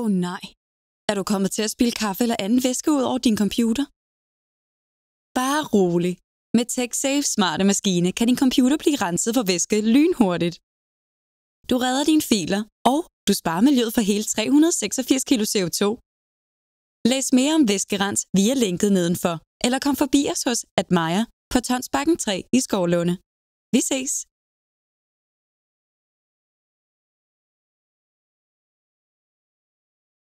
Åh oh, nej. Er du kommet til at spille kaffe eller anden væske ud over din computer? Bare rolig. Med TechSafe smarte maskine kan din computer blive renset for væske lynhurtigt. Du redder dine filer, og du sparer miljøet for hele 386 kg CO2. Læs mere om væskerens via linket nedenfor, eller kom forbi os hos Admire på Tonsbakken 3 i Skovlunde. Vi ses!